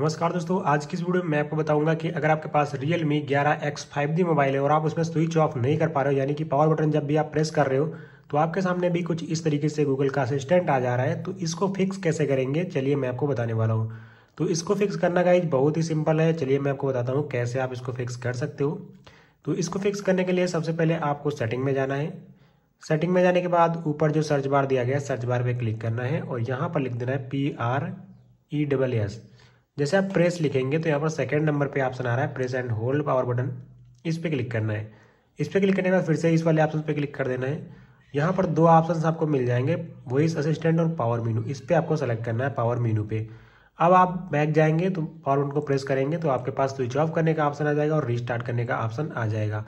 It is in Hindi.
नमस्कार दोस्तों आज की इस वीडियो में मैं आपको बताऊंगा कि अगर आपके पास रियल मी ग्यारह एक्स फाइव डी मोबाइल है और आप उसमें स्विच ऑफ नहीं कर पा रहे हो यानी कि पावर बटन जब भी आप प्रेस कर रहे हो तो आपके सामने भी कुछ इस तरीके से गूगल का असिस्टेंट आ जा रहा है तो इसको फिक्स कैसे करेंगे चलिए मैं आपको बताने वाला हूँ तो इसको फिक्स करना का बहुत ही सिंपल है चलिए मैं आपको बताता हूँ कैसे आप इसको फिक्स कर सकते हो तो इसको फिक्स करने के लिए सबसे पहले आपको सेटिंग में जाना है सेटिंग में जाने के बाद ऊपर जो सर्च बार दिया गया है सर्च बार पर क्लिक करना है और यहाँ पर लिख देना है P R E double S जैसे आप प्रेस लिखेंगे तो यहाँ पर सेकेंड नंबर पर ऑप्शन आ रहा है press and hold power button इस पर क्लिक करना है इस पर क्लिक करने के बाद फिर से इस वाले ऑप्शन पर क्लिक कर देना है यहाँ पर दो ऑप्शन आपको मिल जाएंगे वॉइस असिस्टेंट और पावर मीनू इस पर आपको सेलेक्ट करना है पावर मीनू पे अब आप बैक जाएंगे तो पावर बटन को प्रेस करेंगे तो आपके पास स्विच ऑफ करने का ऑप्शन आ जाएगा और रिस्टार्ट करने का ऑप्शन आ जाएगा